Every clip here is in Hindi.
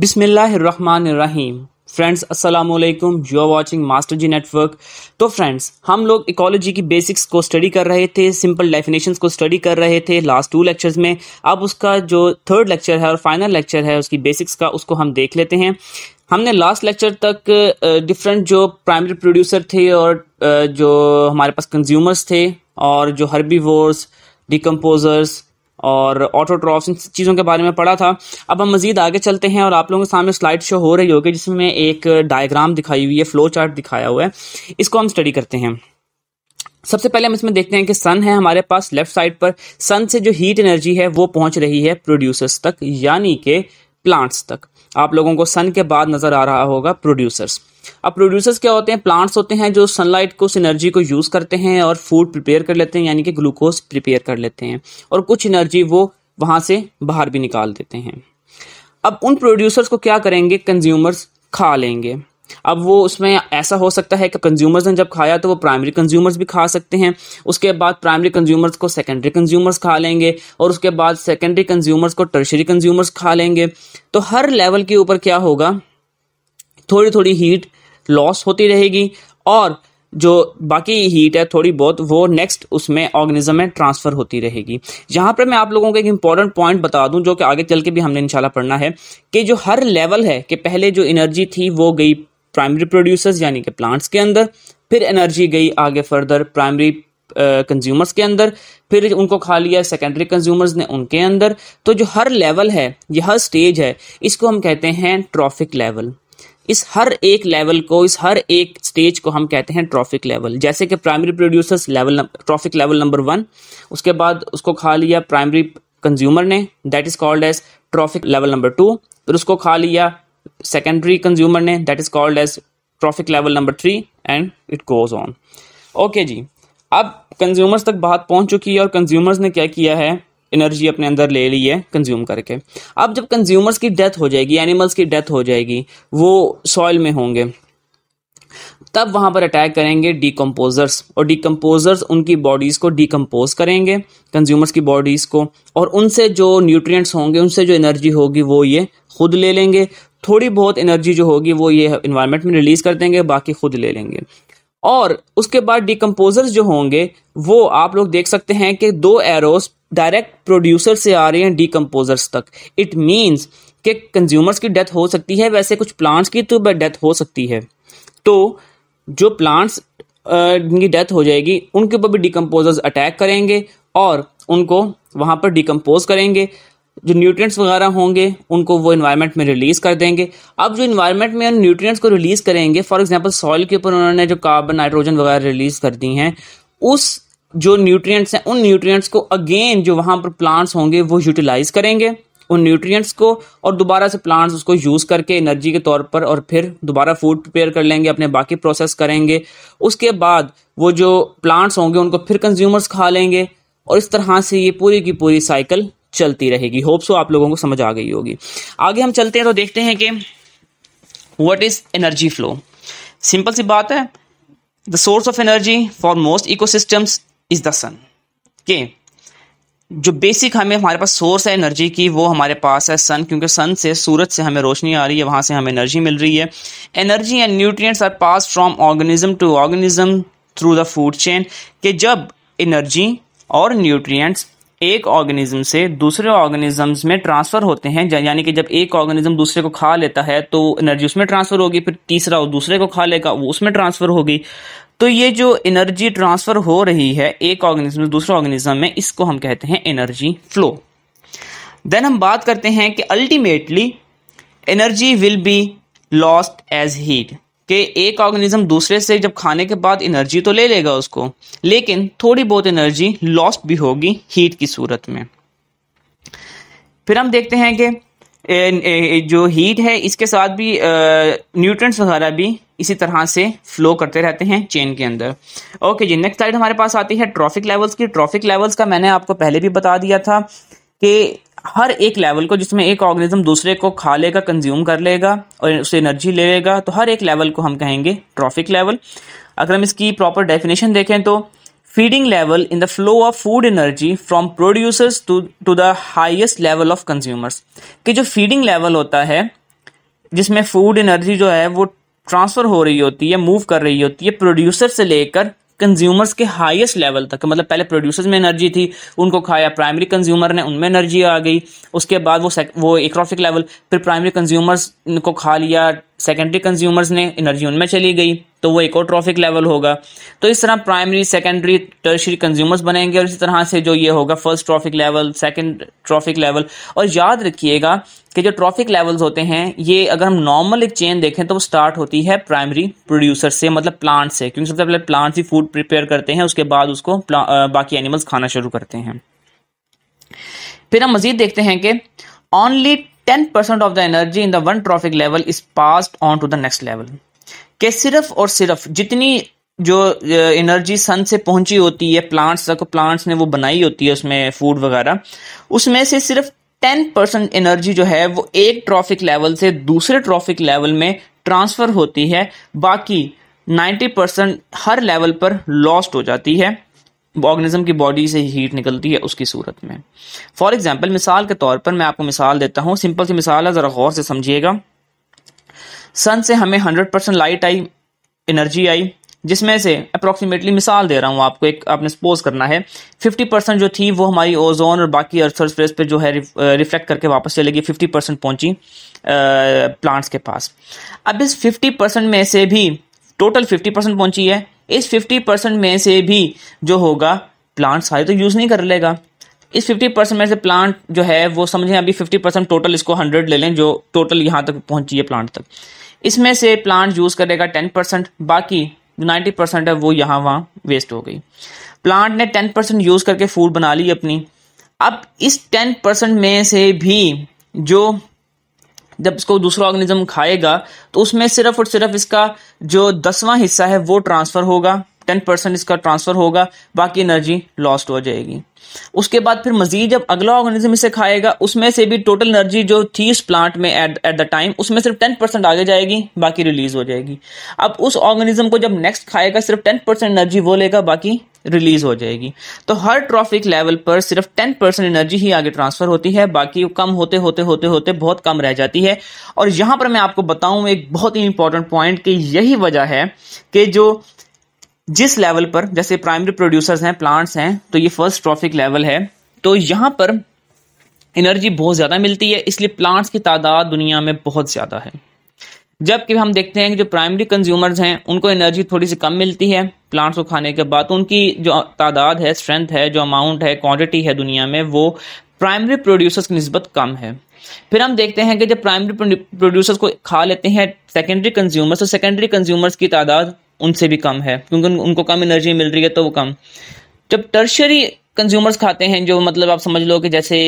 बिसमीम फ्रेंड्स अस्सलाम वालेकुम you are watching master ji network तो फ्रेंड्स हम लोग इकोलॉजी की बेसिक्स को स्टडी कर रहे थे सिंपल डेफिनेशंस को स्टडी कर रहे थे लास्ट टू लेक्चर्स में अब उसका जो थर्ड लेक्चर है और फाइनल लेक्चर है उसकी बेसिक्स का उसको हम देख लेते हैं हमने लास्ट लेक्चर तक डिफरेंट जो प्राइमरी प्रोड्यूसर थे और जो हमारे पास कंज्यूमर्स थे और जो हर्बीवोर्स डिकम्पोजर्स और ऑटोट्रॉफ्स इन चीज़ों के बारे में पढ़ा था अब हम मज़ीद आगे चलते हैं और आप लोगों के सामने स्लाइड शो हो रही होगी जिसमें एक डायग्राम दिखाई हुई है फ्लो चार्ट दिखाया हुआ है इसको हम स्टडी करते हैं सबसे पहले हम इसमें देखते हैं कि सन है हमारे पास लेफ्ट साइड पर सन से जो हीट एनर्जी है वो पहुंच रही है प्रोड्यूसर्स तक यानी कि प्लांट्स तक आप लोगों को सन के बाद नज़र आ रहा होगा प्रोड्यूसर्स अब प्रोड्यूसर्स क्या होते हैं प्लांट्स होते हैं जो सनलाइट को उस एनर्जी को यूज़ करते हैं और फूड प्रिपेयर कर लेते हैं यानी कि ग्लूकोज प्रिपेयर कर लेते हैं और कुछ एनर्जी वो वहां से बाहर भी निकाल देते हैं अब उन प्रोड्यूसर्स को क्या करेंगे कंज्यूमर्स खा लेंगे अब वो उसमें ऐसा हो सकता है कि कंज्यूमर्स ने जब खाया तो वो प्राइमरी कंज्यूमर्स भी खा सकते हैं उसके बाद प्राइमरी कंज्यूमर्स को सेकेंडरी कंज्यूमर्स खा लेंगे और उसके बाद सेकेंडरी कंज्यूमर्स को टर्शरी कंज्यूमर्स खा लेंगे तो हर लेवल के ऊपर क्या होगा थोड़ी थोड़ी हीट लॉस होती रहेगी और जो बाकी हीट है थोड़ी बहुत वो नेक्स्ट उसमें ऑर्गेनिज्म में ट्रांसफ़र होती रहेगी यहाँ पर मैं आप लोगों को एक इंपॉर्टेंट पॉइंट बता दूं जो कि आगे चल के भी हमने इंशाल्लाह पढ़ना है कि जो हर लेवल है कि पहले जो एनर्जी थी वो गई प्राइमरी प्रोड्यूसर्स यानी कि प्लांट्स के अंदर फिर एनर्जी गई आगे फर्दर प्राइमरी कंज्यूमर्स के अंदर फिर उनको खा लिया सेकेंडरी कंज्यूमर्स ने उनके अंदर तो जो हर लेवल है यह स्टेज है इसको हम कहते हैं ट्रॉफिक लेवल इस हर एक लेवल को इस हर एक स्टेज को हम कहते हैं ट्रॉफिक लेवल जैसे कि primary producers level trophic level number one उसके बाद उसको खा लिया प्राइमरी कंज्यूमर ने that is called as trophic level number two फिर उसको खा लिया सेकेंडरी कंज्यूमर ने that is called as trophic level number three and it goes on okay जी अब कंज्यूमर्स तक बात पहुंच चुकी है और कंज्यूमर्स ने क्या किया है एनर्जी अपने अंदर ले ली है कंज्यूम करके अब जब कंज्यूमर्स की डेथ हो जाएगी एनिमल्स की डेथ हो जाएगी वो सॉइल में होंगे तब वहाँ पर अटैक करेंगे डिकम्पोजर्स और डिकम्पोजर्स उनकी बॉडीज़ को डिकम्पोज करेंगे कंज्यूमर्स की बॉडीज़ को और उनसे जो न्यूट्रिएंट्स होंगे उनसे जो एनर्जी होगी वो ये खुद ले लेंगे थोड़ी बहुत एनर्जी जो होगी वो ये इन्वायरमेंट में रिलीज़ कर देंगे बाकी खुद ले लेंगे और उसके बाद डिकम्पोजर्स जो होंगे वो आप लोग देख सकते हैं कि दो एरोस डायरेक्ट प्रोड्यूसर से आ रहे हैं डीकम्पोजर्स तक इट मीन्स कि कंज्यूमर्स की डेथ हो सकती है वैसे कुछ प्लांट्स की तो डेथ हो सकती है तो जो प्लांट्स की डेथ हो जाएगी उनके ऊपर भी डिकम्पोजर्स अटैक करेंगे और उनको वहाँ पर डिकम्पोज करेंगे जो न्यूट्रिएंट्स वगैरह होंगे उनको वो इन्वायरमेंट में रिलीज़ कर देंगे अब जो इन्वायरमेंट में न्यूट्रिएंट्स को रिलीज़ करेंगे फॉर एग्जांपल सॉइल के ऊपर उन्होंने जो कार्बन नाइट्रोजन वगैरह रिलीज़ कर दी हैं उस जो न्यूट्रिएंट्स हैं उन न्यूट्रिएंट्स को अगेन जो वहां पर प्लांट्स होंगे वो यूटिलाइज करेंगे उन न्यूट्रिएंट्स को और दोबारा से प्लांट्स उसको यूज़ करके एनर्जी के तौर पर और फिर दोबारा फूड प्रिपेयर कर लेंगे अपने बाकी प्रोसेस करेंगे उसके बाद वो जो प्लांट्स होंगे उनको फिर कंज्यूमर्स खा लेंगे और इस तरह से ये पूरी की पूरी साइकिल चलती रहेगी होप सो आप लोगों को समझ आ गई होगी आगे हम चलते हैं तो देखते हैं कि what is energy flow simple सी बात है the source of energy for most ecosystems is the sun के जो बेसिक हमें हमारे पास सोर्स है एनर्जी की वो हमारे पास है सन क्योंकि सन से सूरज से हमें रोशनी आ रही है वहाँ से हमें एनर्जी मिल रही है energy and nutrients are pass from organism to organism through the food chain कि जब एनर्जी और न्यूट्रिएंट्स एक ऑर्गेनिज्म से दूसरे ऑर्गेनिजम्स में ट्रांसफ़र होते हैं यानी कि जब एक ऑर्गेनिज्म दूसरे को खा लेता है तो एनर्जी उसमें ट्रांसफ़र होगी फिर तीसरा वो दूसरे को खा लेगा वो उसमें ट्रांसफ़र होगी तो ये जो एनर्जी ट्रांसफर हो रही है एक ऑर्गेनिज्म दूसरे ऑर्गेनिज्म में इसको हम कहते हैं एनर्जी फ्लो देन हम बात करते हैं कि ultimately energy will be lost as heat कि एक ऑर्गेनिज्म दूसरे से जब खाने के बाद एनर्जी तो ले लेगा उसको लेकिन थोड़ी बहुत एनर्जी लॉस्ट भी होगी हीट की सूरत में फिर हम देखते हैं कि Uh, जो हीट है इसके साथ भी न्यूट्रंट्स uh, वगैरह भी इसी तरह से फ्लो करते रहते हैं चेन के अंदर ओके जी नेक्स्ट साइड हमारे पास आती है ट्रॉफिक लेवल्स की ट्रॉफिक लेवल्स का मैंने आपको पहले भी बता दिया था कि हर एक लेवल को जिसमें एक ऑर्गेनिज्म दूसरे को खा लेगा कंज्यूम कर लेगा और उससे एनर्जी ले लेगा तो हर एक लेवल को हम कहेंगे ट्रॉफिक लेवल अगर हम इसकी प्रॉपर डेफिनेशन देखें तो feeding level in the flow of food energy from producers to to the highest level of consumers कि जो feeding level होता है जिसमें food energy जो है वो ट्रांसफ़र हो रही होती है मूव कर रही होती है प्रोड्यूसर से लेकर कंज्यूमर्स के हाईएस्ट लेवल तक मतलब पहले प्रोड्यूसर्स में एनर्जी थी उनको खाया प्राइमरी कंज्यूमर ने उनमें एनर्जी आ गई उसके बाद वो वो इकोनॉफिक लेवल फिर प्राइमरी कंज्यूमर्स को खा लिया सेकेंडरी कंज्यूमर्स ने एनर्जी उनमें चली गई तो वो इकोट्रॉफिक लेवल होगा तो इस तरह प्राइमरी सेकेंडरी टर्शरी कंज्यूमर्स बनेंगे और इसी तरह से जो ये होगा first trophic level second trophic level और याद रखिएगा कि जो ट्रॉफिक लेवल्स होते हैं ये अगर हम नॉर्मल एक चेन देखें तो वो स्टार्ट होती है प्राइमरी प्रोड्यूसर से मतलब प्लांट से क्योंकि सबसे पहले प्लांट्स ही फूड प्रिपेयर करते हैं उसके बाद उसको बाकी एनिमल्स खाना शुरू करते हैं फिर हम मजीद देखते हैं कि only percent of the energy in the one trophic level is pass on to the next level कि सिर्फ और सिर्फ जितनी जो एनर्जी सन से पहुंची होती है प्लांट्स तक प्लांट्स ने वो बनाई होती है उसमें फूड वगैरह उसमें से सिर्फ टेन परसेंट एनर्जी जो है वो एक ट्रॉफिक लेवल से दूसरे ट्रॉफिक लेवल में ट्रांसफर होती है बाकी नाइन्टी परसेंट हर लेवल पर लॉस्ट हो जाती है ऑर्गेनिज्म की बॉडी से हीट निकलती है उसकी सूरत में फॉर एग्जाम्पल मिसाल के तौर पर मैं आपको मिसाल देता हूँ सिंपल सी मिसाल है ज़रा गौर से समझिएगा सन से हमें हंड्रेड परसेंट लाइट आई एनर्जी आई जिसमें से अप्रोक्सीमेटली मिसाल दे रहा हूँ आपको एक आपने सपोज करना है फिफ्टी परसेंट जो थी वो हमारी ओजोन और बाकी अर्थ सरफेस पे जो है रिफ्लेक्ट करके वापस चलेगी फिफ्टी परसेंट पहुँची प्लांट्स के पास अब इस फिफ्टी परसेंट में से भी टोटल फिफ्टी परसेंट पहुँची है इस फिफ्टी परसेंट में से भी जो होगा प्लांट सारे तो यूज़ नहीं कर लेगा इस 50 परसेंट में से प्लांट जो है वो समझें अभी 50 परसेंट टोटल इसको 100 ले लें जो टोटल यहाँ तक पहुँची है प्लांट तक इसमें से प्लांट यूज़ करेगा 10 परसेंट बाकी 90 परसेंट है वो यहाँ वहाँ वेस्ट हो गई प्लांट ने 10 परसेंट यूज़ करके फूड बना ली अपनी अब इस 10 परसेंट में से भी जो जब इसको दूसरा ऑर्गेनिज्म खाएगा तो उसमें सिर्फ और सिर्फ इसका जो दसवां हिस्सा है वो ट्रांसफ़र होगा टेन परसेंट इसका ट्रांसफ़र होगा बाकी एनर्जी लॉस्ट हो जाएगी उसके बाद फिर मजीद जब अगला ऑर्गेनिज्म इसे खाएगा उसमें से भी टोटल एनर्जी जो थी प्लांट में एट द टाइम उसमें सिर्फ टेन परसेंट आगे जाएगी बाकी रिलीज हो जाएगी अब उस ऑर्गेनिज्म को जब नेक्स्ट खाएगा सिर्फ टेन परसेंट एनर्जी वो लेगा बाकी रिलीज हो जाएगी तो हर ट्रॉफिक लेवल पर सिर्फ टेन परसेंट एनर्जी ही आगे ट्रांसफर होती है बाकी कम होते होते होते होते बहुत कम रह जाती है और यहां पर मैं आपको बताऊँ एक बहुत ही इंपॉर्टेंट पॉइंट कि यही वजह है कि जो जिस लेवल पर जैसे प्राइमरी प्रोड्यूसर्स हैं प्लांट्स हैं तो ये फर्स्ट ट्रॉफिक लेवल है तो यहाँ पर एनर्जी बहुत ज़्यादा मिलती है इसलिए प्लांट्स की तादाद दुनिया में बहुत ज़्यादा है जबकि हम देखते हैं कि जो प्राइमरी कंज्यूमर्स हैं उनको एनर्जी थोड़ी सी कम मिलती है प्लांट्स को खाने के बाद उनकी जो तादाद है स्ट्रेंथ है जो अमाउंट है क्वांटिटी है दुनिया में वो प्राइमरी प्रोड्यूसर्स की नस्बत कम है फिर हम देखते हैं कि जब प्राइमरी प्रोड्यूसर्स को खा लेते हैं सेकेंडरी कंज्यूमर्स तो सेकेंडरी कंज्यूमर्स की तादाद उनसे भी कम है क्योंकि उन, उनको कम एनर्जी मिल रही है तो वो कम जब टर्शरी कंज्यूमर्स खाते हैं जो मतलब आप समझ लो कि जैसे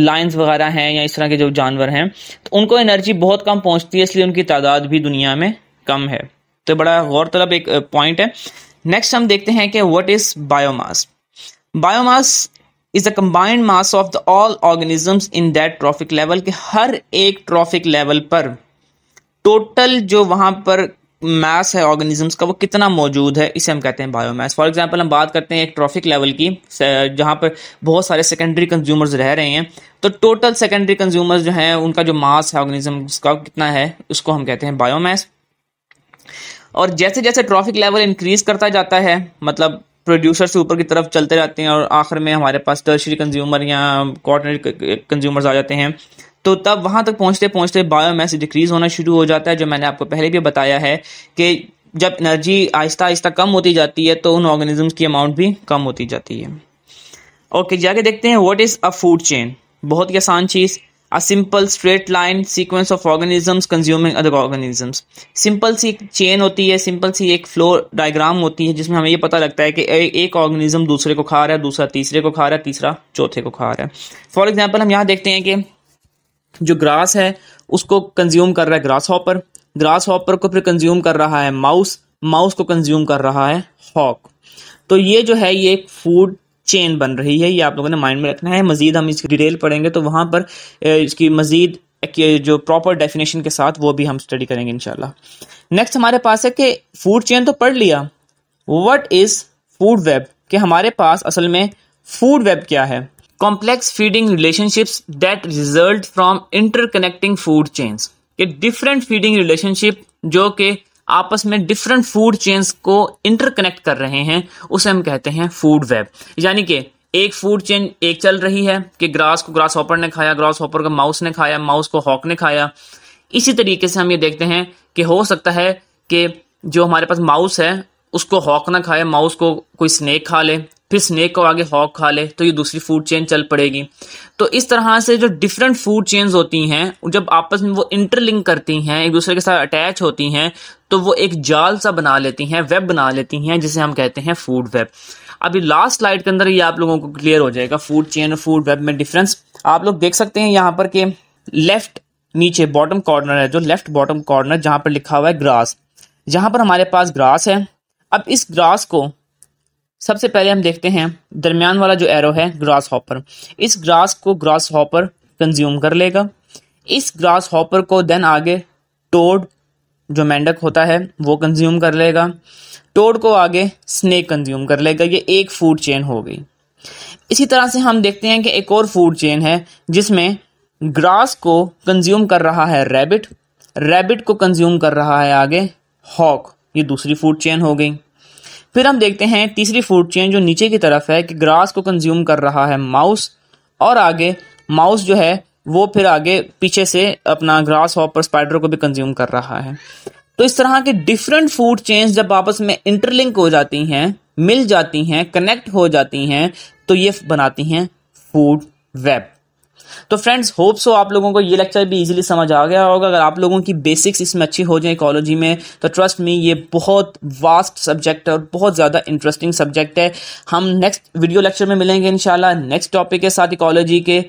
लाइन्स वगैरह हैं या इस तरह के जो जानवर हैं तो उनको एनर्जी बहुत कम पहुंचती है इसलिए उनकी तादाद भी दुनिया में कम है तो बड़ा गौर तलब एक पॉइंट है नेक्स्ट हम देखते हैं कि what is biomass biomass is a combined mass of the all organisms in that trophic level के हर एक ट्रॉफिक लेवल पर टोटल जो वहां पर मास है ऑर्गेनिजम्स का वो कितना मौजूद है इसे हम कहते हैं बायोमास फॉर एग्जांपल हम बात करते हैं एक ट्रॉफिक लेवल की जहाँ पर बहुत सारे सेकेंडरी कंज्यूमर्स रह रहे हैं तो टोटल सेकेंडरी कंज्यूमर्स जो हैं उनका जो मास है ऑर्गेनिजम्स का कितना है उसको हम कहते हैं बायोमास और जैसे जैसे ट्रॉफिक लेवल इंक्रीज करता जाता है मतलब प्रोड्यूसर से ऊपर की तरफ चलते जाते हैं और आखिर में हमारे पास टर्शरी कंज्यूमर या कॉटनरी कंज्यूमर्स आ जाते हैं तो तब वहाँ तक पहुँचते पहुँचते बायोमैस डिक्रीज़ होना शुरू हो जाता है जो मैंने आपको पहले भी बताया है कि जब एनर्जी आहिस्ता आहिस्ता कम होती जाती है तो उन ऑर्गेनिजम्स की अमाउंट भी कम होती जाती है ओके जाके देखते हैं what is a food chain बहुत ही आसान चीज़ a simple straight line sequence of organisms consuming other organisms simple सी एक चेन होती है सिंपल सी एक फ्लो डायग्राम होती है जिसमें हमें ये पता लगता है कि एक ऑर्गेनिज्म दूसरे को खा रहा है दूसरा तीसरे को खा रहा है तीसरा चौथे को खा रहा है फॉर एग्जाम्पल हम यहाँ देखते हैं कि जो ग्रास है उसको कंज्यूम कर रहा है ग्रास हॉपर ग्रास हॉपर को फिर कंज्यूम कर रहा है माउस माउस को कंज्यूम कर रहा है हॉक तो ये जो है ये एक फूड चेन बन रही है ये आप लोगों ने माइंड में रखना है मजीद हम इसकी डिटेल पढ़ेंगे तो वहाँ पर इसकी मजीद जो प्रॉपर डेफिनेशन के साथ वो भी हम स्टडी करेंगे इनशाला नेक्स्ट हमारे पास है कि फूड चेन तो पढ़ लिया वट इज़ फूड वेब कि हमारे पास असल में फूड वेब क्या है complex feeding relationships that result from interconnecting food chains के डिफरेंट फीडिंग रिलेशनशिप जो कि आपस में डिफरेंट फूड चेन्स को इंटरकनेक्ट कर रहे हैं उसे हम कहते हैं फूड वेब यानी कि एक फूड चेन एक चल रही है कि ग्रास को ग्रास ऑपर ने खाया ग्रास हॉपर को माउस ने खाया माउस को हॉक ने खाया इसी तरीके से हम ये देखते हैं कि हो सकता है कि जो हमारे पास माउस है उसको हॉक ना खाए माउस को कोई स्नैक खा ले फिर स्नैक को आगे हॉक खा ले तो ये दूसरी फूड चेन चल पड़ेगी तो इस तरह से जो डिफरेंट फूड चेन्स होती हैं जब आपस में वो इंटरलिंक करती हैं एक दूसरे के साथ अटैच होती हैं तो वो एक जाल सा बना लेती हैं वेब बना लेती हैं जिसे हम कहते हैं फूड वेब अभी लास्ट स्लाइड के अंदर ये आप लोगों को क्लियर हो जाएगा फूड चेन और फूड वेब में डिफरेंस आप लोग देख सकते हैं यहाँ पर के लेफ्ट नीचे बॉटम कॉर्नर है जो लेफ्ट बॉटम कॉर्नर जहाँ पर लिखा हुआ है ग्रास जहाँ पर हमारे पास ग्रास है अब इस ग्रास को सबसे पहले हम देखते हैं दरमियान वाला जो एरो है ग्रास हॉपर इस ग्रास को ग्रास हॉपर कंज्यूम कर लेगा इस ग्रास हॉपर को देन आगे टोड जो मेंढक होता है वो कंज्यूम कर लेगा टोड को आगे स्नेक कंज्यूम कर लेगा ये एक फूड चेन हो गई इसी तरह से हम देखते हैं कि एक और फूड चेन है जिसमें ग्रास को कंज्यूम कर रहा है रैबिट रैबिट को कंज्यूम कर रहा है आगे हॉक ये दूसरी फूड चेन हो गई फिर हम देखते हैं तीसरी फूड चेन जो नीचे की तरफ है कि ग्रास को कंज्यूम कर रहा है माउस और आगे माउस जो है वो फिर आगे पीछे से अपना ग्रास हॉपर स्पाइडर को भी कंज्यूम कर रहा है तो इस तरह के डिफरेंट फूड चेन्स जब आपस में इंटरलिंक हो जाती हैं मिल जाती हैं कनेक्ट हो जाती हैं तो ये बनाती हैं फूड वेब तो फ्रेंड्स होप सो आप लोगों को ये लेक्चर भी इजीली समझ आ गया होगा अगर आप लोगों की बेसिक्स इसमें अच्छी हो जाए इकोलॉजी में तो ट्रस्ट मी ये बहुत वास्ट सब्जेक्ट है और बहुत ज़्यादा इंटरेस्टिंग सब्जेक्ट है हम नेक्स्ट वीडियो लेक्चर में मिलेंगे इनशाला नेक्स्ट टॉपिक के साथ इकोलॉजी के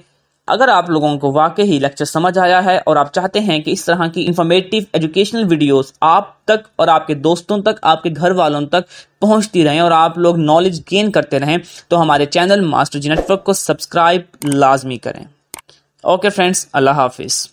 अगर आप लोगों को वाकई ही लेक्चर समझ आया है और आप चाहते हैं कि इस तरह की इंफॉर्मेटिव एजुकेशनल वीडियोस आप तक और आपके दोस्तों तक आपके घर वालों तक पहुंचती रहें और आप लोग नॉलेज गेन करते रहें तो हमारे चैनल मास्टर जी नेटवर्क को सब्सक्राइब लाजमी करें okay friends allah hafiz